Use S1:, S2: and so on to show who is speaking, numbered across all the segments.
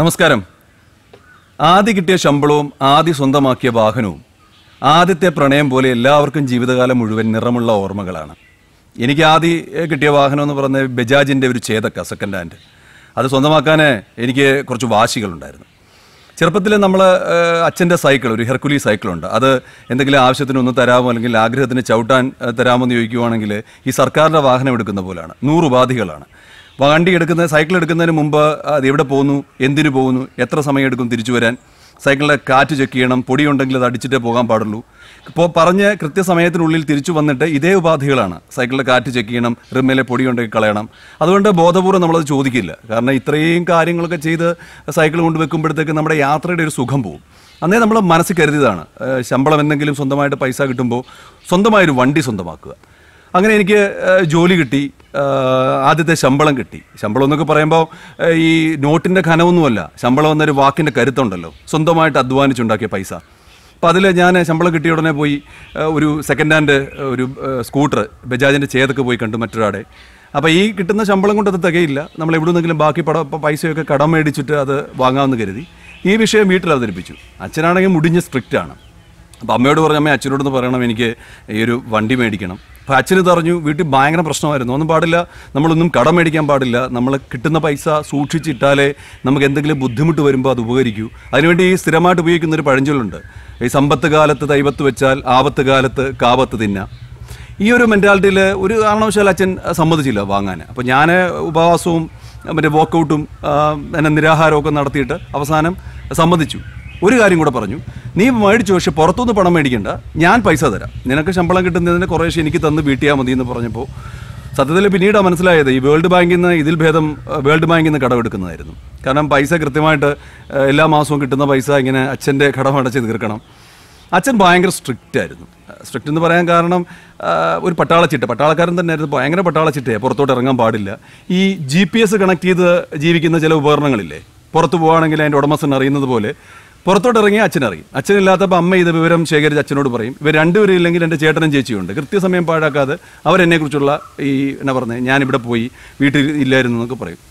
S1: നമസ്കാരം ആദ്യ കിട്ടിയ ശമ്പളവും ആദ്യ സ്വന്തമാക്കിയ വാഹനവും ആദ്യത്തെ പ്രണയം പോലെ എല്ലാവർക്കും ജീവിതകാലം മുഴുവൻ നിറമുള്ള ഓർമ്മകളാണ് എനിക്ക് ആദ്യം കിട്ടിയ വാഹനം എന്ന് പറയുന്നത് ബജാജിൻ്റെ ഒരു ചേതക്ക സെക്കൻഡ് ഹാൻഡ് അത് സ്വന്തമാക്കാൻ എനിക്ക് കുറച്ച് വാശികളുണ്ടായിരുന്നു ചെറുപ്പത്തിൽ നമ്മൾ അച്ഛൻ്റെ സൈക്കിൾ ഒരു ഹെർക്കുലി സൈക്കിളുണ്ട് അത് എന്തെങ്കിലും ആവശ്യത്തിന് ഒന്ന് തരാമോ അല്ലെങ്കിൽ ആഗ്രഹത്തിന് ചവിട്ടാൻ തരാമോ എന്ന് ചോദിക്കുവാണെങ്കിൽ ഈ സർക്കാരിൻ്റെ വാഹനം എടുക്കുന്ന പോലെയാണ് നൂറുപാധികളാണ് വണ്ടി എടുക്കുന്ന സൈക്കിൾ എടുക്കുന്നതിന് മുമ്പ് അത് എവിടെ പോകുന്നു എന്തിനു പോകുന്നു എത്ര സമയം എടുക്കും തിരിച്ചു വരാൻ സൈക്കിളിൻ്റെ കാറ്റ് ചെക്ക് ചെയ്യണം പൊടിയുണ്ടെങ്കിൽ അത് അടിച്ചിട്ടേ പോകാൻ പാടുള്ളൂ ഇപ്പോൾ പറഞ്ഞ് കൃത്യസമയത്തിനുള്ളിൽ തിരിച്ചു വന്നിട്ട് ഇതേ ഉപാധികളാണ് സൈക്കിളിലെ കാറ്റ് ചെക്ക് ചെയ്യണം റിമ്മിലെ പൊടിയുണ്ടെങ്കിൽ കളയണം അതുകൊണ്ട് ബോധപൂർവ്വം നമ്മളത് ചോദിക്കില്ല കാരണം ഇത്രയും കാര്യങ്ങളൊക്കെ ചെയ്ത് സൈക്കിൾ കൊണ്ട് നമ്മുടെ യാത്രയുടെ ഒരു സുഖം പോകും അന്നേ നമ്മൾ മനസ്സിൽ കരുതിയതാണ് ശമ്പളം എന്തെങ്കിലും സ്വന്തമായിട്ട് പൈസ കിട്ടുമ്പോൾ സ്വന്തമായൊരു വണ്ടി സ്വന്തമാക്കുക അങ്ങനെ എനിക്ക് ജോലി കിട്ടി ആദ്യത്തെ ശമ്പളം കിട്ടി ശമ്പളം എന്നൊക്കെ പറയുമ്പോൾ ഈ നോട്ടിൻ്റെ ഘനമൊന്നുമല്ല ശമ്പളം എന്നൊരു വാക്കിൻ്റെ കരുത്തുണ്ടല്ലോ സ്വന്തമായിട്ട് അധ്വാനിച്ചുണ്ടാക്കിയ പൈസ അപ്പോൾ അതിൽ ഞാൻ ശമ്പളം കിട്ടിയ ഉടനെ പോയി ഒരു സെക്കൻഡ് ഹാൻഡ് ഒരു സ്കൂട്ടർ ബജാജിൻ്റെ ചേതൊക്കെ പോയി കണ്ടു മറ്റൊരാടെ അപ്പോൾ ഈ കിട്ടുന്ന ശമ്പളം കൊണ്ട് അത് തികയില്ല നമ്മൾ എവിടെ നിന്നെങ്കിലും ബാക്കി പട പൈസയൊക്കെ കടം മേടിച്ചിട്ട് അത് വാങ്ങാമെന്ന് കരുതി ഈ വിഷയം വീട്ടിൽ അവതരിപ്പിച്ചു അച്ഛനാണെങ്കിൽ മുടിഞ്ഞ് സ്ട്രിക്റ്റാണ് ആണ് അപ്പോൾ അമ്മയോട് പറഞ്ഞു അമ്മ അച്ഛനോടൊന്ന് പറയണം എനിക്ക് ഈ ഒരു വണ്ടി മേടിക്കണം അപ്പോൾ അച്ഛന് തറഞ്ഞു വീട്ടിൽ ഭയങ്കര പ്രശ്നമായിരുന്നു ഒന്നും പാടില്ല നമ്മളൊന്നും കടം മേടിക്കാൻ പാടില്ല നമ്മൾ കിട്ടുന്ന പൈസ സൂക്ഷിച്ചിട്ടാലേ നമുക്ക് എന്തെങ്കിലും ബുദ്ധിമുട്ട് വരുമ്പോൾ അത് ഉപകരിക്കൂ അതിനുവേണ്ടി ഈ സ്ഥിരമായിട്ട് ഉപയോഗിക്കുന്ന ഒരു പഴഞ്ചൊല്ലുണ്ട് ഈ സമ്പത്ത് കാലത്ത് ദൈവത്ത് വെച്ചാൽ ആപത്ത് കാലത്ത് കാപത്ത് തിന്ന ഈ ഒരു മെൻറ്റാലിറ്റിയിൽ ഒരു കാരണവശാൽ അച്ഛൻ സമ്മതിച്ചില്ല വാങ്ങാൻ അപ്പോൾ ഞാൻ ഉപവാസവും മറ്റേ വോക്കൗട്ടും പിന്നെ നിരാഹാരമൊക്കെ നടത്തിയിട്ട് അവസാനം സമ്മതിച്ചു ഒരു കാര്യം കൂടെ പറഞ്ഞു നീ മേടിച്ചു പക്ഷെ പുറത്തുനിന്ന് പണം മേടിക്കണ്ട ഞാൻ പൈസ തരാം നിനക്ക് ശമ്പളം കിട്ടുന്നതിന് കുറേശ്ശെ എനിക്ക് തന്ന് വീട്ടിയാൽ മതി എന്ന് പറഞ്ഞപ്പോൾ സത്യത്തിൽ പിന്നീട് മനസ്സിലായത് ഈ വേൾഡ് ബാങ്കിൽ നിന്ന് ഇതിൽ ഭേദം വേൾഡ് ബാങ്കിൽ നിന്ന് കടമെടുക്കുന്നതായിരുന്നു കാരണം പൈസ കൃത്യമായിട്ട് എല്ലാ മാസവും കിട്ടുന്ന പൈസ ഇങ്ങനെ അച്ഛൻ്റെ അടച്ച് തീർക്കണം അച്ഛൻ ഭയങ്കര സ്ട്രിക്റ്റ് ആയിരുന്നു സ്ട്രിക്റ്റ് എന്ന് പറയാൻ കാരണം ഒരു പട്ടാളച്ചിട്ട് പട്ടാളക്കാരൻ തന്നെ ആയിരുന്നു ഭയങ്കര പട്ടാളച്ചിട്ടേ പുറത്തോട്ട് ഇറങ്ങാൻ പാടില്ല ഈ ജി പി എസ് കണക്ട് ചെയ്ത് ജീവിക്കുന്ന ചില ഉപകരണങ്ങളില്ലേ പുറത്തു പോകുകയാണെങ്കിൽ അതിൻ്റെ ഉടമസ്ഥൻ അറിയുന്നത് പോലെ പുറത്തോട്ട് ഇറങ്ങി അച്ഛനറിയും അച്ഛനില്ലാത്തപ്പോൾ അമ്മ ഇത് വിവരം ശേഖരിച്ച് അച്ഛനോട് പറയും ഇവർ രണ്ടുപേരും ഇല്ലെങ്കിൽ എൻ്റെ ചേട്ടനും ചേച്ചിയുണ്ട് കൃത്യസമയം പാഴാക്കാതെ അവരെന്നെക്കുറിച്ചുള്ള ഈ എന്നാ പറഞ്ഞത് ഞാനിവിടെ പോയി വീട്ടിൽ ഇല്ലായിരുന്നു എന്നൊക്കെ പറയും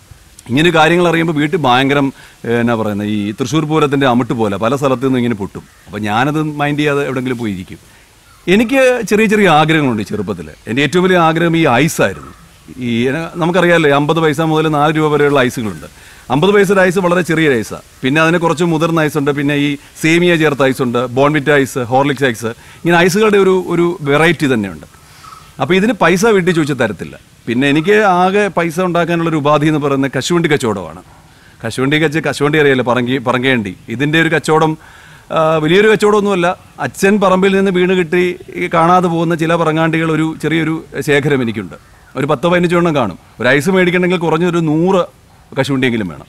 S1: ഇങ്ങനെ കാര്യങ്ങൾ അറിയുമ്പോൾ വീട്ടിൽ ഭയങ്കര എന്നാ പറയുന്നത് ഈ തൃശ്ശൂർ പൂരത്തിൻ്റെ അമിട്ട് പോലെ പല സ്ഥലത്ത് നിന്നും ഇങ്ങനെ പൊട്ടും അപ്പോൾ ഞാനത് മൈൻഡ് ചെയ്യാതെ എവിടെയെങ്കിലും പോയിരിക്കും എനിക്ക് ചെറിയ ചെറിയ ആഗ്രഹങ്ങളുണ്ട് ചെറുപ്പത്തിൽ എൻ്റെ ഏറ്റവും വലിയ ആഗ്രഹം ഈ ഐസായിരുന്നു ഈ നമുക്കറിയാമല്ലോ അമ്പത് പൈസ മുതൽ നാല് രൂപ വരെയുള്ള ഐസുകളുണ്ട് അമ്പത് പൈസയുടെ ഐസ് വളരെ ചെറിയ ഐസാണ് പിന്നെ അതിന് കുറച്ച് മുതിർന്ന ഐസുണ്ട് പിന്നെ ഈ സേമിയ ചേർത്ത ഐസുണ്ട് ബോൺവിറ്റ ഐസ് ഹോർലിക്സ് ഐസ് ഇങ്ങനെ ഐസുകളുടെ ഒരു ഒരു വെറൈറ്റി തന്നെയുണ്ട് അപ്പോൾ ഇതിന് പൈസ വീട്ടിൽ ചോദിച്ച് തരത്തില്ല പിന്നെ എനിക്ക് ആകെ പൈസ ഉണ്ടാക്കാനുള്ളൊരു ഉപാധി എന്ന് പറയുന്നത് കശുവണ്ടി കച്ചവടമാണ് കശുവണ്ടി കച്ച് കശുവണ്ടി അറിയാലോ പറങ്കി പറങ്കേണ്ടി ഇതിൻ്റെ ഒരു കച്ചവടം വലിയൊരു കച്ചവടമൊന്നുമല്ല അച്ഛൻ പറമ്പിൽ നിന്ന് വീണ് കിട്ടി കാണാതെ പോകുന്ന ചില പറങ്ങാണ്ടികൾ ഒരു ചെറിയൊരു ശേഖരം എനിക്കുണ്ട് ഒരു പത്ത് പതിനഞ്ച് എണ്ണം കാണും ഒരു ഐസ് മേടിക്കണമെങ്കിൽ കുറഞ്ഞൊരു നൂറ് കശുവണ്ടിയെങ്കിലും വേണം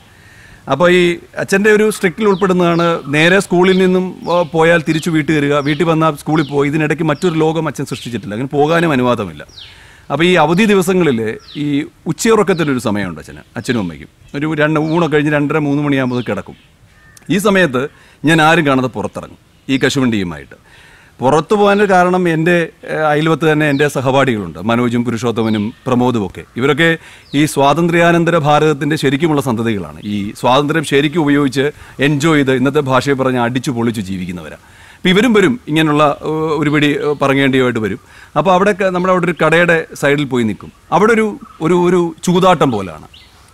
S1: അപ്പോൾ ഈ അച്ഛൻ്റെ ഒരു സ്ട്രിക്റ്റിൽ ഉൾപ്പെടുന്നതാണ് നേരെ സ്കൂളിൽ നിന്നും പോയാൽ തിരിച്ചു വീട്ടിൽ കയറുക വീട്ടിൽ വന്നാൽ സ്കൂളിൽ പോയി ഇതിനിടയ്ക്ക് മറ്റൊരു ലോകം അച്ഛൻ സൃഷ്ടിച്ചിട്ടില്ല അങ്ങനെ പോകാനും അനുവാദമില്ല അപ്പോൾ ഈ അവധി ദിവസങ്ങളിൽ ഈ ഉച്ചയുറക്കത്തിലൊരു സമയമുണ്ട് അച്ഛന് അച്ഛനും അമ്മയ്ക്കും ഒരു രണ്ട് ഊണൊക്കെ കഴിഞ്ഞ് രണ്ടര മൂന്ന് മണിയാകുമ്പോൾ കിടക്കും ഈ സമയത്ത് ഞാൻ ആരും കാണാതെ പുറത്തിറങ്ങും ഈ കശുവണ്ടിയുമായിട്ട് പുറത്തു പോകാൻ കാരണം എൻ്റെ അയൽവത്ത് തന്നെ എൻ്റെ സഹപാഠികളുണ്ട് മനോജും പുരുഷോത്തമനും പ്രമോദും ഒക്കെ ഇവരൊക്കെ ഈ സ്വാതന്ത്ര്യാനന്തര ഭാരതത്തിൻ്റെ ശരിക്കുമുള്ള സന്തതികളാണ് ഈ സ്വാതന്ത്ര്യം ശരിക്കും ഉപയോഗിച്ച് എൻജോയ് ചെയ്ത് ഇന്നത്തെ ഭാഷയെ പറഞ്ഞ് അടിച്ചു പൊളിച്ച് ജീവിക്കുന്നവരാണ് അപ്പോൾ ഇവരും വരും ഇങ്ങനെയുള്ള ഒരുപടി പറങ്ങേണ്ടിയുമായിട്ട് വരും അപ്പോൾ അവിടെ നമ്മുടെ അവിടെ ഒരു കടയുടെ സൈഡിൽ പോയി നിൽക്കും അവിടെ ഒരു ഒരു ഒരു ചൂതാട്ടം പോലെയാണ്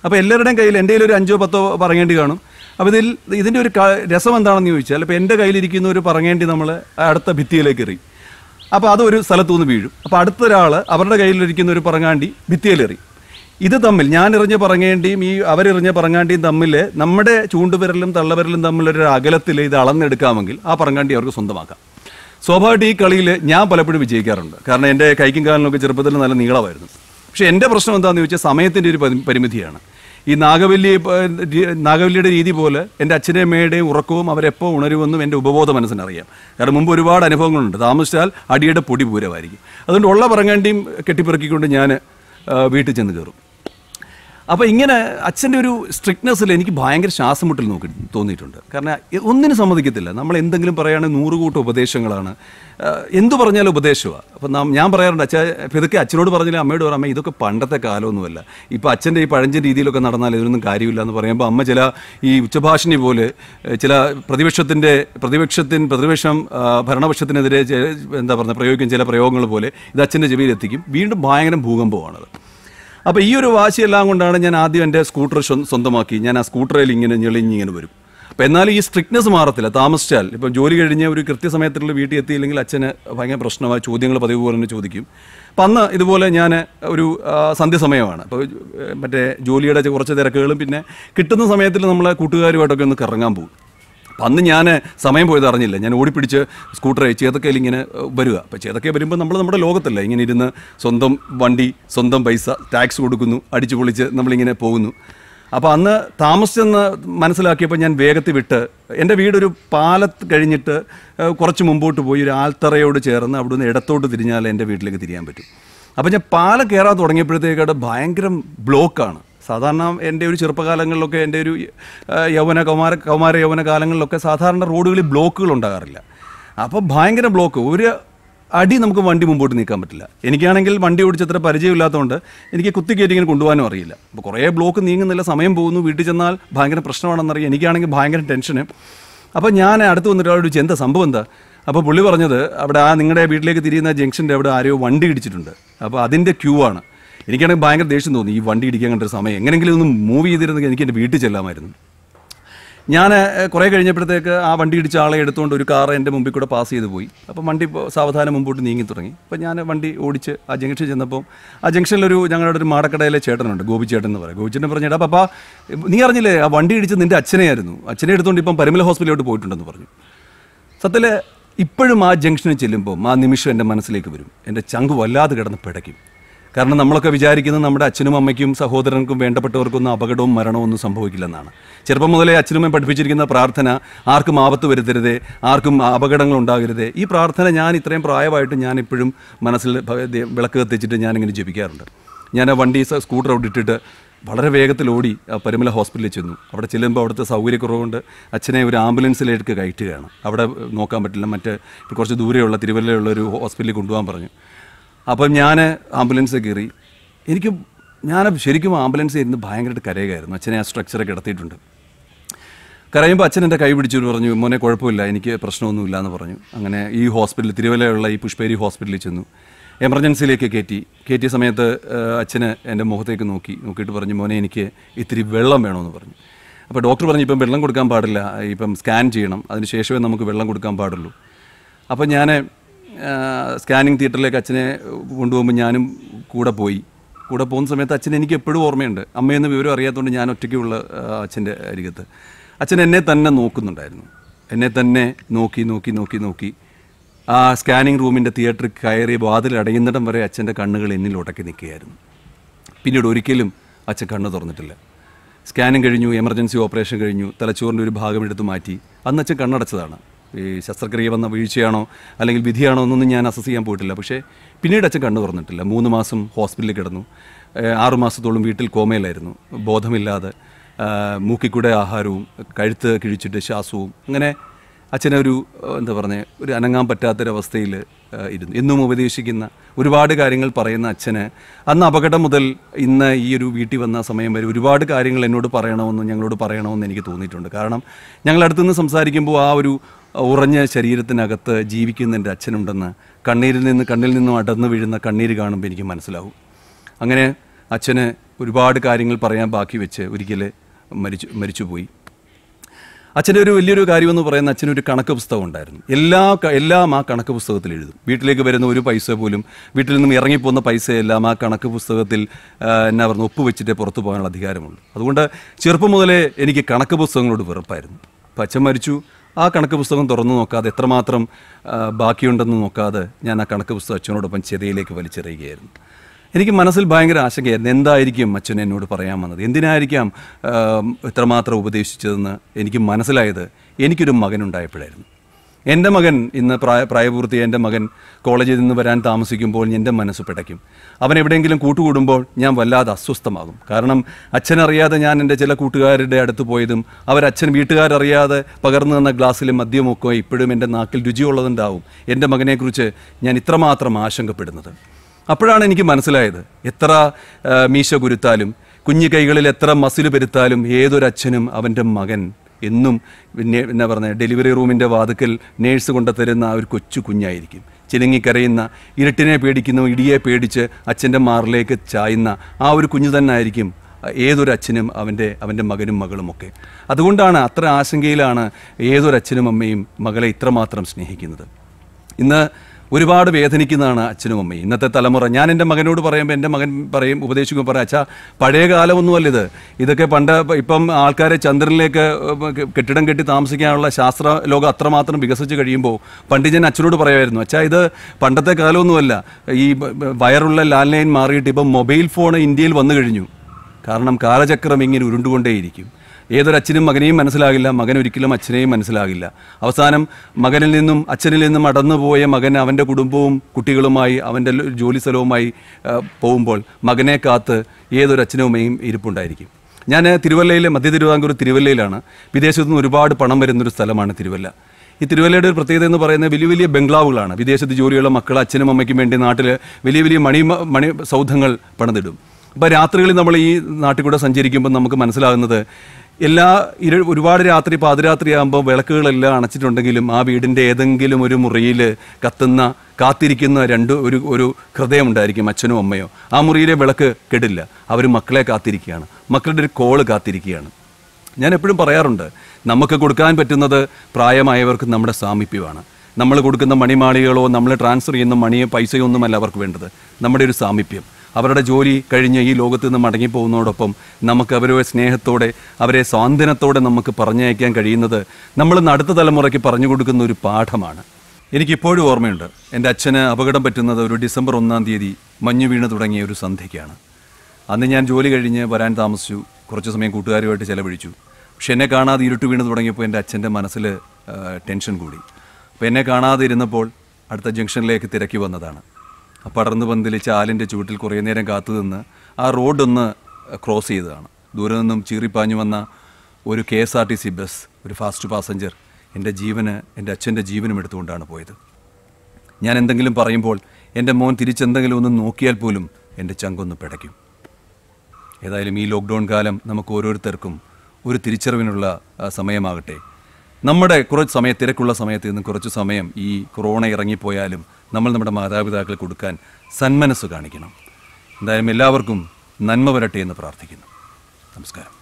S1: അപ്പോൾ എല്ലാവരുടെയും കയ്യിൽ എൻ്റെ ഒരു അഞ്ചോ പത്തോ പറങ്ങേണ്ടി കാണും അപ്പോൾ ഇതിൽ ഇതിൻ്റെ ഒരു രസം എന്താണെന്ന് ചോദിച്ചാൽ അപ്പോൾ എൻ്റെ കയ്യിലിരിക്കുന്ന ഒരു പറങ്ങേണ്ടി നമ്മൾ അടുത്ത ഭിത്തിയിലേക്ക് എറി അപ്പോൾ അതൊരു സ്ഥലത്തുനിന്ന് വീഴും അപ്പോൾ അടുത്തൊരാൾ അവരുടെ കയ്യിലിരിക്കുന്ന ഒരു പറങ്ങാണ്ടി ഭിത്തിയിലെറി ഇത് തമ്മിൽ ഞാൻ എറിഞ്ഞ പറങ്ങേണ്ടിയും ഈ അവരെറിഞ്ഞ പറങ്ങാണ്ടിയും തമ്മിൽ നമ്മുടെ ചൂണ്ടുവിരലും തള്ളവിരലും തമ്മിലൊരു അകലത്തിൽ ഇത് അളന്നെടുക്കാമെങ്കിൽ ആ പറങ്ങാണ്ടി അവർക്ക് സ്വന്തമാക്കാം സ്വാഭാവികമായിട്ട് ഈ കളിയിൽ ഞാൻ പലപ്പോഴും വിജയിക്കാറുണ്ട് കാരണം എൻ്റെ കൈക്കും കാലിനൊക്കെ ചെറുപ്പത്തിൽ നല്ല നീളമായിരുന്നു പക്ഷേ എൻ്റെ പ്രശ്നം എന്താണെന്ന് ചോദിച്ചാൽ സമയത്തിൻ്റെ ഒരു പരിമിതിയാണ് ഈ നാഗവല്ലി നാഗവല്ലിയുടെ രീതി പോലെ എൻ്റെ അമ്മയുടെയും ഉറക്കവും അവരെപ്പോൾ ഉണരുമെന്നും എൻ്റെ ഉപബോധ മനസ്സിനറിയാം കാരണം മുമ്പ് ഒരുപാട് അനുഭവങ്ങളുണ്ട് താമസിച്ചാൽ അടിയുടെ പൊടി പൂരമായിരിക്കും അതുകൊണ്ട് ഉള്ള പറങ്ങേണ്ടിയും കെട്ടിപ്പിറക്കിക്കൊണ്ട് ഞാൻ വീട്ടിൽ ചെന്ന് കയറും അപ്പോൾ ഇങ്ങനെ അച്ഛൻ്റെ ഒരു സ്ട്രിക്ട്നെസ്സിൽ എനിക്ക് ഭയങ്കര ശ്വാസം മുട്ടിൽ നോക്കി തോന്നിയിട്ടുണ്ട് കാരണം ഒന്നിനും സമ്മതിക്കത്തില്ല നമ്മൾ എന്തെങ്കിലും പറയുകയാണെങ്കിൽ നൂറുകൂട്ടം ഉപദേശങ്ങളാണ് എന്തു പറഞ്ഞാലും ഉപദേശമാണ് അപ്പം ഞാൻ പറയാറുണ്ട് അച്ഛ ഇപ്പം ഇതൊക്കെ അച്ഛനോട് പറഞ്ഞില്ല അമ്മയോട് പറ അമ്മ ഇതൊക്കെ പണ്ടത്തെ കാലമൊന്നുമല്ല ഇപ്പോൾ അച്ഛൻ്റെ ഈ പഴഞ്ചൻ രീതിയിലൊക്കെ നടന്നാൽ ഇതിനൊന്നും കാര്യമില്ല എന്ന് പറയുമ്പോൾ അമ്മ ചില ഈ ഉച്ചഭാഷിണി പോലെ ചില പ്രതിപക്ഷത്തിൻ്റെ പ്രതിപക്ഷത്തിന് പ്രതിപക്ഷം ഭരണപക്ഷത്തിനെതിരെ എന്താ പറയുക പ്രയോഗിക്കും ചില പ്രയോഗങ്ങൾ പോലെ ഇത് അച്ഛൻ്റെ ചെവിയിലെത്തിക്കും വീണ്ടും ഭയങ്കര ഭൂകമ്പമാണത് അപ്പോൾ ഈ ഒരു വാശിയെല്ലാം കൊണ്ടാണ് ഞാൻ ആദ്യം എൻ്റെ സ്കൂട്ടർ സ്വന്തമാക്കി ഞാൻ ആ സ്കൂട്ടറിൽ ഇങ്ങനെ ഞെളിഞ്ഞിങ്ങനെ വരും അപ്പോൾ എന്നാലും ഈ സ്ട്രിക്ട്നെസ് മാറത്തില്ല താമസിച്ചാൽ ഇപ്പോൾ ജോലി കഴിഞ്ഞ് ഒരു കൃത്യസമയത്തുള്ള വീട്ടിൽ എത്തിയില്ലെങ്കിൽ അച്ഛന് ഭയങ്കര പ്രശ്നമായി ചോദ്യങ്ങൾ പതിവ് പോലെ തന്നെ ചോദിക്കും അപ്പം അന്ന് ഇതുപോലെ ഞാൻ ഒരു സന്ധ്യസമയമാണ് അപ്പോൾ മറ്റേ ജോലിയുടെ കുറച്ച് തിരക്കുകളും പിന്നെ കിട്ടുന്ന സമയത്തിൽ നമ്മളെ കൂട്ടുകാരുമായിട്ടൊക്കെ ഒന്ന് കറങ്ങാൻ പോകും അന്ന് ഞാൻ സമയം പോയത് അറിഞ്ഞില്ല ഞാൻ ഓടിപ്പിടിച്ച് സ്കൂട്ടറെ ചേതക്കയിൽ ഇങ്ങനെ വരിക അപ്പോൾ ചേതക്കയിൽ വരുമ്പോൾ നമ്മൾ നമ്മുടെ ലോകത്തല്ല ഇങ്ങനെ ഇരുന്ന് സ്വന്തം വണ്ടി സ്വന്തം പൈസ ടാക്സ് കൊടുക്കുന്നു അടിച്ചു പൊളിച്ച് നമ്മളിങ്ങനെ പോകുന്നു അപ്പോൾ അന്ന് താമസിച്ചെന്ന് മനസ്സിലാക്കിയപ്പോൾ ഞാൻ വേഗത്തിൽ വിട്ട് എൻ്റെ വീടൊരു പാലത്ത് കഴിഞ്ഞിട്ട് കുറച്ച് മുമ്പോട്ട് പോയി ഒരു ആൽത്തറയോട് ചേർന്ന് അവിടെ നിന്ന് ഇടത്തോട്ട് തിരിഞ്ഞാൽ എൻ്റെ വീട്ടിലേക്ക് തിരിയാൻ പറ്റും അപ്പോൾ ഞാൻ പാലം കയറാൻ തുടങ്ങിയപ്പോഴത്തേക്കാട് ഭയങ്കര ബ്ലോക്കാണ് സാധാരണ എൻ്റെ ഒരു ചെറുപ്പകാലങ്ങളിലൊക്കെ എൻ്റെ ഒരു യൗവന കൗമാര കൗമാര യൗവന കാലങ്ങളിലൊക്കെ സാധാരണ റോഡുകളിൽ ബ്ലോക്കുകൾ ഉണ്ടാകാറില്ല അപ്പോൾ ഭയങ്കര ബ്ലോക്ക് ഒരു അടി നമുക്ക് വണ്ടി മുമ്പോട്ട് നീക്കാൻ പറ്റില്ല എനിക്കാണെങ്കിൽ വണ്ടി ഓടിച്ച് അത്ര പരിചയമില്ലാത്തതുകൊണ്ട് എനിക്ക് കുത്തിക്കയറ്റി ഇങ്ങനെ കൊണ്ടുപോകാനും അറിയില്ല അപ്പോൾ കുറേ ബ്ലോക്ക് നീങ്ങുന്നില്ല സമയം പോകുന്നു വീട്ടിൽ ചെന്നാൽ ഭയങ്കര പ്രശ്നമാണെന്നറിയാം എനിക്കാണെങ്കിൽ ഭയങ്കര ടെൻഷന് അപ്പോൾ ഞാൻ അടുത്ത് വന്നിട്ട് അവിടെ ചോദിച്ചു എന്താ സംഭവം എന്താ അപ്പോൾ പുള്ളി പറഞ്ഞത് അവിടെ ആ നിങ്ങളുടെ വീട്ടിലേക്ക് തിരിയുന്ന ജംഗ്ഷൻ്റെ അവിടെ ആരോ വണ്ടി ഇടിച്ചിട്ടുണ്ട് അപ്പോൾ അതിൻ്റെ ക്യൂ ആണ് എനിക്കാണെങ്കിൽ ഭയങ്കര ദേഷ്യം തോന്നി ഈ വണ്ടി ഇടിക്കാൻ കണ്ട സമയം എങ്ങനെങ്കിലും ഒന്ന് മൂവ് ചെയ്തിരുന്നെങ്കിൽ എനിക്ക് എൻ്റെ വീട്ടിൽ ചെല്ലാമായിരുന്നു ഞാൻ കുറേ കഴിഞ്ഞപ്പോഴത്തേക്ക് ആ വണ്ടി ഇടിച്ച ആളെ എടുത്തുകൊണ്ട് ഒരു കാർ എൻ്റെ മുമ്പിൽ കൂടെ പാസ് ചെയ്ത് പോയി അപ്പം വണ്ടി സാവധാനം മുമ്പോട്ട് നീങ്ങി തുടങ്ങി അപ്പം ഞാൻ വണ്ടി ഓടിച്ച് ആ ജംഗ്ഷൻ ചെന്നപ്പോൾ ആ ജംഗ്ഷനിലൊരു ഞങ്ങളുടെ ഒരു മാടക്കടയിലെ ചേട്ടനുണ്ട് ഗോപി ചേട്ടൻ എന്ന് പറയാം ഗോപിച്ചേട്ടൻ പറഞ്ഞേടാ പപ്പ നീ അറിഞ്ഞില്ലേ ആ വണ്ടി ഇടിച്ച് നിൻ്റെ അച്ഛനെയായിരുന്നു അച്ഛനെ എടുത്തുകൊണ്ട് ഇപ്പം പരിമല ഹോസ്പിറ്റലിലോട്ട് പോയിട്ടുണ്ടെന്ന് പറഞ്ഞു സത്യത്തിൽ ഇപ്പോഴും ആ ജംഗ്ഷനിൽ ചെല്ലുമ്പോൾ ആ നിമിഷം എൻ്റെ മനസ്സിലേക്ക് വരും എൻ്റെ ചങ്ക് വല്ലാതെ കിടന്ന് പിടയ്ക്കും കാരണം നമ്മളൊക്കെ വിചാരിക്കുന്നത് നമ്മുടെ അച്ഛനും അമ്മയ്ക്കും സഹോദരൻക്കും വേണ്ടപ്പെട്ടവർക്കൊന്നും അപകടവും മരണവും ഒന്നും സംഭവിക്കില്ലെന്നാണ് ചെറുപ്പം മുതലേ അച്ഛനും പഠിപ്പിച്ചിരിക്കുന്ന പ്രാർത്ഥന ആർക്കും ആപത്ത് വരുത്തരുത് ആർക്കും അപകടങ്ങൾ ഉണ്ടാകരുത് ഈ പ്രാർത്ഥന ഞാൻ ഇത്രയും പ്രായമായിട്ട് ഞാൻ ഇപ്പോഴും മനസ്സിൽ വിളക്ക് കത്തിച്ചിട്ട് ഞാനിങ്ങനെ ജപിക്കാറുണ്ട് ഞാൻ ആ വണ്ടി സ്കൂട്ടർ അവിടെ ഇട്ടിട്ട് വളരെ വേഗത്തിൽ ഓടി പരുമല ഹോസ്പിറ്റലിൽ ചെന്നു അവിടെ ചെല്ലുമ്പോൾ അവിടുത്തെ സൗകര്യക്കുറവുകൊണ്ട് അച്ഛനെ ഒരു ആംബുലൻസിലേക്ക് കയറ്റുകയാണ് അവിടെ നോക്കാൻ പറ്റില്ല മറ്റേ കുറച്ച് ദൂരെയുള്ള തിരുവല്ലയുള്ള ഒരു ഹോസ്പിറ്റലിൽ കൊണ്ടുപോകാൻ പറഞ്ഞു അപ്പം ഞാൻ ആംബുലൻസ് കയറി എനിക്ക് ഞാൻ ശരിക്കും ആംബുലൻസിൽ ഇരുന്ന് ഭയങ്കരമായിട്ട് കരയുകയായിരുന്നു അച്ഛനെ ആ സ്ട്രക്ചറൊക്കെ കിടത്തിയിട്ടുണ്ട് കരയുമ്പോൾ അച്ഛൻ എൻ്റെ കൈ പിടിച്ചു പറഞ്ഞു മോനെ കുഴപ്പമില്ല എനിക്ക് പ്രശ്നമൊന്നുമില്ല എന്ന് പറഞ്ഞു അങ്ങനെ ഈ ഹോസ്പിറ്റൽ തിരുവല്ലയുള്ള ഈ പുഷ്പേരി ഹോസ്പിറ്റലിൽ ചെന്നു എമർജൻസിയിലേക്ക് കയറ്റി കയറ്റിയ സമയത്ത് അച്ഛന് എൻ്റെ മുഖത്തേക്ക് നോക്കി നോക്കിയിട്ട് പറഞ്ഞു മോനെ എനിക്ക് ഇത്തിരി വെള്ളം വേണമെന്ന് പറഞ്ഞു അപ്പോൾ ഡോക്ടർ പറഞ്ഞു ഇപ്പം വെള്ളം കൊടുക്കാൻ പാടില്ല ഇപ്പം സ്കാൻ ചെയ്യണം അതിന് ശേഷമേ നമുക്ക് വെള്ളം കൊടുക്കാൻ പാടുള്ളൂ അപ്പോൾ ഞാൻ സ്കാനിങ് തിയേറ്ററിലേക്ക് അച്ഛനെ കൊണ്ടുപോകുമ്പോൾ ഞാനും കൂടെ പോയി കൂടെ പോകുന്ന സമയത്ത് അച്ഛൻ എനിക്ക് എപ്പോഴും ഓർമ്മയുണ്ട് അമ്മയെന്ന് വിവരം അറിയാത്തതുകൊണ്ട് ഞാൻ ഒറ്റയ്ക്കുള്ള അച്ഛൻ്റെ അരികത്ത് അച്ഛൻ എന്നെ തന്നെ നോക്കുന്നുണ്ടായിരുന്നു എന്നെ തന്നെ നോക്കി നോക്കി നോക്കി നോക്കി ആ സ്കാനിങ് റൂമിൻ്റെ തിയേറ്റർ കയറി വാതിൽ അടയുന്നിടം വരെ അച്ഛൻ്റെ കണ്ണുകൾ എന്നിൽ ഉടക്കി നിൽക്കുകയായിരുന്നു പിന്നീട് ഒരിക്കലും അച്ഛൻ കണ്ണ് തുറന്നിട്ടില്ല സ്കാനിങ് കഴിഞ്ഞു എമർജൻസി ഓപ്പറേഷൻ കഴിഞ്ഞു തലച്ചോറിൻ്റെ ഒരു ഭാഗം എടുത്ത് മാറ്റി അന്ന് അച്ഛൻ കണ്ണടച്ചതാണ് ഈ ശസ്ത്രക്രിയ വന്ന വീഴ്ചയാണോ അല്ലെങ്കിൽ വിധിയാണോ എന്നൊന്നും ഞാൻ അസസ് ചെയ്യാൻ പോയിട്ടില്ല പക്ഷേ പിന്നീട് അച്ഛൻ കണ്ണു തുറന്നിട്ടില്ല മൂന്ന് മാസം ഹോസ്പിറ്റലിൽ കിടന്നു ആറു മാസത്തോളം വീട്ടിൽ കോമയിലായിരുന്നു ബോധമില്ലാതെ മൂക്കിക്കൂടെ ആഹാരവും കഴുത്ത് കിഴിച്ചിട്ട് ശ്വാസവും അങ്ങനെ അച്ഛനെ ഒരു എന്താ പറഞ്ഞ ഒരു അനങ്ങാൻ പറ്റാത്തൊരവസ്ഥയിൽ ഇരുന്നു എന്നും ഉപദേശിക്കുന്ന ഒരുപാട് കാര്യങ്ങൾ പറയുന്ന അച്ഛന് അന്ന് അപകടം മുതൽ ഇന്ന് ഈ ഒരു വീട്ടിൽ വന്ന സമയം വരെ ഒരുപാട് കാര്യങ്ങൾ എന്നോട് പറയണമെന്ന് ഞങ്ങളോട് പറയണമെന്ന് എനിക്ക് തോന്നിയിട്ടുണ്ട് കാരണം ഞങ്ങൾ അടുത്തുനിന്ന് സംസാരിക്കുമ്പോൾ ആ ഒരു ഉറഞ്ഞ ശരീരത്തിനകത്ത് ജീവിക്കുന്ന എൻ്റെ അച്ഛനുണ്ടെന്ന് കണ്ണീരിൽ നിന്ന് കണ്ണിൽ നിന്നും അടന്നു വീഴുന്ന കണ്ണീര് കാണുമ്പോൾ എനിക്ക് മനസ്സിലാവും അങ്ങനെ അച്ഛന് ഒരുപാട് കാര്യങ്ങൾ പറയാൻ ബാക്കി വെച്ച് ഒരിക്കൽ മരിച്ചു മരിച്ചുപോയി അച്ഛൻ്റെ ഒരു വലിയൊരു കാര്യമെന്ന് പറയുന്ന അച്ഛനൊരു കണക്ക് പുസ്തകം ഉണ്ടായിരുന്നു എല്ലാ എല്ലാം ആ കണക്ക് പുസ്തകത്തിൽ എഴുതും വീട്ടിലേക്ക് വരുന്ന ഒരു പൈസ പോലും വീട്ടിൽ നിന്നും ഇറങ്ങിപ്പോകുന്ന പൈസയെല്ലാം ആ കണക്ക് പുസ്തകത്തിൽ എന്നാ പറഞ്ഞു വെച്ചിട്ട് പുറത്തു പോകാനുള്ള അധികാരമുള്ളൂ അതുകൊണ്ട് ചെറുപ്പം മുതലേ എനിക്ക് കണക്ക് പുസ്തകങ്ങളോട് വെറുപ്പായിരുന്നു അപ്പം അച്ഛൻ മരിച്ചു ആ കണക്ക് പുസ്തകം തുറന്നു നോക്കാതെ എത്രമാത്രം ബാക്കിയുണ്ടെന്ന് നോക്കാതെ ഞാൻ ആ കണക്ക് പുസ്തകം അച്ഛനോടൊപ്പം ചെതയിലേക്ക് വലിച്ചെറിയുകയായിരുന്നു എനിക്ക് മനസ്സിൽ ഭയങ്കര ആശങ്കയായിരുന്നു എന്തായിരിക്കും അച്ഛൻ എന്നോട് പറയാൻ വന്നത് എന്തിനായിരിക്കാം ഇത്രമാത്രം ഉപദേശിച്ചതെന്ന് എനിക്ക് മനസ്സിലായത് എനിക്കൊരു മകനുണ്ടായപ്പോഴായിരുന്നു എൻ്റെ മകൻ ഇന്ന് പ്രായ പ്രായപൂർത്തി എൻ്റെ മകൻ കോളേജിൽ നിന്ന് വരാൻ താമസിക്കുമ്പോൾ എൻ്റെ മനസ്സ് പിടയ്ക്കും അവൻ എവിടെയെങ്കിലും കൂട്ടുകൂടുമ്പോൾ ഞാൻ വല്ലാതെ അസ്വസ്ഥമാകും കാരണം അച്ഛനറിയാതെ ഞാൻ എൻ്റെ ചില കൂട്ടുകാരുടെ അടുത്ത് പോയതും അവരച്ഛൻ വീട്ടുകാരറിയാതെ പകർന്നു തന്ന ഗ്ലാസ്സിലും മദ്യമൊക്കെ ഇപ്പോഴും എൻ്റെ നാക്കിൽ രുചിയുള്ളതുണ്ടാവും എൻ്റെ മകനെക്കുറിച്ച് ഞാൻ ഇത്രമാത്രം ആശങ്കപ്പെടുന്നത് അപ്പോഴാണ് എനിക്ക് മനസ്സിലായത് എത്ര മീശ കുരുത്താലും കുഞ്ഞു കൈകളിൽ എത്ര മസിൽ പെരുത്താലും ഏതൊരച്ഛനും അവൻ്റെ മകൻ എന്നും പിന്നെ എന്നാ പറഞ്ഞത് ഡെലിവറി റൂമിൻ്റെ വാതുക്കൽ നേഴ്സ് കൊണ്ട് തരുന്ന ആ ഒരു കൊച്ചു കുഞ്ഞായിരിക്കും ചിലങ്ങിക്കരയുന്ന ഇരുട്ടിനെ പേടിക്കുന്ന ഇടിയെ പേടിച്ച് അച്ഛൻ്റെ മാറിലേക്ക് ചായുന്ന ആ ഒരു കുഞ്ഞു തന്നെ ആയിരിക്കും ഏതൊരു അച്ഛനും അവൻ്റെ അവൻ്റെ മകനും മകളുമൊക്കെ അതുകൊണ്ടാണ് അത്ര ആശങ്കയിലാണ് ഏതൊരു അച്ഛനും അമ്മയും മകളെ ഇത്രമാത്രം സ്നേഹിക്കുന്നത് ഇന്ന് ഒരുപാട് വേദനിക്കുന്നതാണ് അച്ഛനും അമ്മയും ഇന്നത്തെ തലമുറ ഞാൻ എൻ്റെ മകനോട് പറയുമ്പോൾ എൻ്റെ മകൻ പറയും ഉപദേശിക്കുമ്പോൾ പറയാം അച്ഛാ പഴയ കാലമൊന്നുമല്ല ഇത് ഇതൊക്കെ പണ്ട് ഇപ്പം ആൾക്കാരെ ചന്ദ്രനിലേക്ക് കെട്ടിടം കെട്ടി താമസിക്കാനുള്ള ശാസ്ത്ര ലോകം അത്രമാത്രം വികസിച്ച് കഴിയുമ്പോൾ പണ്ട് ഞാൻ അച്ഛനോട് പറയുമായിരുന്നു അച്ഛാ ഇത് പണ്ടത്തെ കാലമൊന്നുമല്ല ഈ വയറുള്ള ലാൻഡ് ലൈൻ മാറിയിട്ട് ഇപ്പം മൊബൈൽ ഫോൺ ഇന്ത്യയിൽ വന്നു കഴിഞ്ഞു കാരണം കാലചക്രം ഇങ്ങനെ ഉരുണ്ടുകൊണ്ടേയിരിക്കും ഏതൊരച്ഛനും മകനെയും മനസ്സിലാകില്ല മകൻ ഒരിക്കലും അച്ഛനെയും മനസ്സിലാകില്ല അവസാനം മകനിൽ നിന്നും അച്ഛനിൽ നിന്നും അടന്നുപോയ മകൻ അവൻ്റെ കുടുംബവും കുട്ടികളുമായി അവൻ്റെ ജോലി സ്ഥലവുമായി പോകുമ്പോൾ മകനെ കാത്ത് ഏതൊരച്ഛനുമയും ഇരിപ്പുണ്ടായിരിക്കും ഞാൻ തിരുവല്ലയിലെ മധ്യ തിരുവിതാംകൂർ തിരുവല്ലയിലാണ് വിദേശത്തു നിന്ന് ഒരുപാട് പണം വരുന്നൊരു സ്ഥലമാണ് തിരുവല്ല ഈ തിരുവല്ലയുടെ ഒരു പ്രത്യേകത എന്ന് പറയുന്നത് വലിയ വലിയ ബംഗ്ലാവുകളാണ് വിദേശത്ത് ജോലിയുള്ള മക്കൾ അച്ഛനും അമ്മയ്ക്കും വേണ്ടി നാട്ടിൽ വലിയ വലിയ മണി മണി സൗധങ്ങൾ പണിതിടും അപ്പോൾ രാത്രികളിൽ നമ്മൾ ഈ നാട്ടിൽ കൂടെ സഞ്ചരിക്കുമ്പോൾ നമുക്ക് മനസ്സിലാകുന്നത് എല്ലാ ഇര ഒരുപാട് രാത്രി ആകുമ്പോൾ വിളക്കുകളെല്ലാം അണച്ചിട്ടുണ്ടെങ്കിലും ആ വീടിൻ്റെ ഏതെങ്കിലും ഒരു മുറിയിൽ കത്തുന്ന കാത്തിരിക്കുന്ന രണ്ട് ഒരു ഒരു ഹൃദയം ഉണ്ടായിരിക്കും അച്ഛനും അമ്മയോ ആ മുറിയിലെ വിളക്ക് കെടില്ല അവർ മക്കളെ കാത്തിരിക്കുകയാണ് മക്കളുടെ ഒരു കോള് കാത്തിരിക്കുകയാണ് ഞാൻ എപ്പോഴും പറയാറുണ്ട് നമുക്ക് കൊടുക്കാൻ പറ്റുന്നത് പ്രായമായവർക്ക് നമ്മുടെ സാമീപ്യമാണ് നമ്മൾ കൊടുക്കുന്ന മണിമാളികളോ നമ്മൾ ട്രാൻസ്ഫർ ചെയ്യുന്ന മണിയോ പൈസയോ ഒന്നുമല്ല അവർക്ക് വേണ്ടത് നമ്മുടെ ഒരു സാമീപ്യം അവരുടെ ജോലി കഴിഞ്ഞ് ഈ ലോകത്ത് നിന്ന് മടങ്ങിപ്പോകുന്നതോടൊപ്പം നമുക്ക് അവരെ സ്നേഹത്തോടെ അവരെ സ്വാന്തനത്തോടെ നമുക്ക് പറഞ്ഞയക്കാൻ കഴിയുന്നത് നമ്മൾ അടുത്ത തലമുറയ്ക്ക് പറഞ്ഞു കൊടുക്കുന്ന ഒരു പാഠമാണ് എനിക്കിപ്പോഴും ഓർമ്മയുണ്ട് എൻ്റെ അച്ഛന് അപകടം പറ്റുന്നത് ഒരു ഡിസംബർ ഒന്നാം തീയതി മഞ്ഞു വീണ് തുടങ്ങിയ ഒരു സന്ധ്യയ്ക്കാണ് അന്ന് ഞാൻ ജോലി കഴിഞ്ഞ് വരാൻ താമസിച്ചു കുറച്ച് സമയം കൂട്ടുകാരുമായിട്ട് ചിലവഴിച്ചു പക്ഷെ എന്നെ കാണാതെ ഇരുട്ട് വീണ് തുടങ്ങിയപ്പോൾ എൻ്റെ അച്ഛൻ്റെ മനസ്സിൽ ടെൻഷൻ കൂടി അപ്പോൾ എന്നെ കാണാതെ ഇരുന്നപ്പോൾ അടുത്ത ജംഗ്ഷനിലേക്ക് തിരക്കി വന്നതാണ് പടർന്നു പന്തിൽ ചാലിൻ്റെ ചുവട്ടിൽ കുറേ നേരം കാത്തുനിന്ന് ആ റോഡൊന്ന് ക്രോസ് ചെയ്തതാണ് ദൂരെ നിന്നും ചീറിപ്പാഞ്ഞു വന്ന ഒരു K S R T C bus ഒരു ഫാസ്റ്റ് പാസഞ്ചർ എൻ്റെ ജീവന് എൻ്റെ അച്ഛൻ്റെ ജീവനും എടുത്തുകൊണ്ടാണ് പോയത് ഞാൻ എന്തെങ്കിലും പറയുമ്പോൾ എൻ്റെ മോൻ തിരിച്ചെന്തെങ്കിലും ഒന്ന് നോക്കിയാൽ പോലും എൻ്റെ ചങ്കൊന്ന് പിടയ്ക്കും ഏതായാലും ഈ ലോക്ക്ഡൗൺ കാലം നമുക്ക് ഓരോരുത്തർക്കും ഒരു തിരിച്ചറിവിനുള്ള സമയമാകട്ടെ നമ്മുടെ കുറച്ച് സമയ തിരക്കുള്ള സമയത്ത് നിന്ന് കുറച്ച് സമയം ഈ കൊറോണ ഇറങ്ങിപ്പോയാലും നമ്മൾ നമ്മുടെ മാതാപിതാക്കൾ കൊടുക്കാൻ സന്മനസ് കാണിക്കണം എന്തായാലും എല്ലാവർക്കും നന്മ വരട്ടെ എന്ന് പ്രാർത്ഥിക്കുന്നു നമസ്കാരം